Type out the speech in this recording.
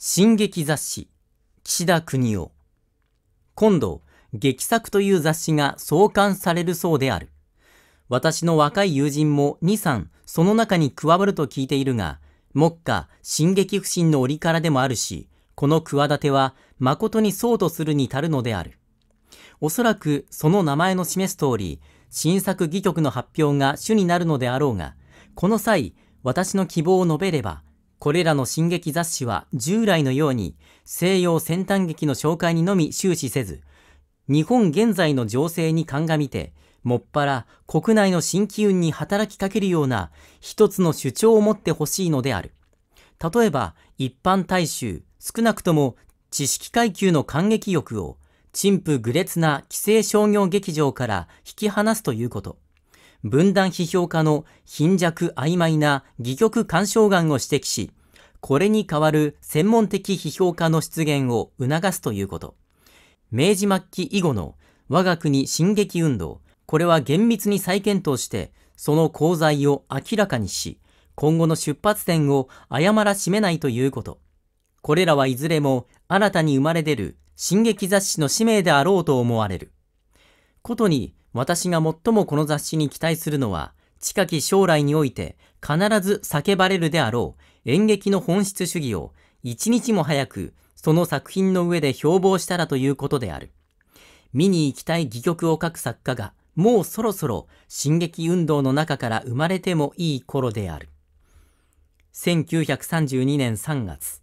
新劇雑誌、岸田国夫。今度、劇作という雑誌が創刊されるそうである。私の若い友人も2、3、その中に加わると聞いているが、目下、進撃不振の折からでもあるし、この企ては誠にそうとするに足るのである。おそらくその名前の示す通り、新作戯曲の発表が主になるのであろうが、この際、私の希望を述べれば、これらの進撃雑誌は従来のように西洋先端劇の紹介にのみ終始せず、日本現在の情勢に鑑みて、もっぱら国内の新機運に働きかけるような一つの主張を持ってほしいのである。例えば一般大衆、少なくとも知識階級の感激欲を陳腐愚劣な既成商業劇場から引き離すということ。文断批評家の貧弱曖昧な戯曲鑑賞眼を指摘し、これに代わる専門的批評家の出現を促すということ。明治末期以後の我が国進撃運動、これは厳密に再検討して、その功罪を明らかにし、今後の出発点を誤らしめないということ。これらはいずれも新たに生まれ出る進撃雑誌の使命であろうと思われる。ことに、私が最もこの雑誌に期待するのは、近き将来において必ず叫ばれるであろう演劇の本質主義を一日も早くその作品の上で標榜したらということである。見に行きたい戯曲を書く作家がもうそろそろ進撃運動の中から生まれてもいい頃である。1932年3月、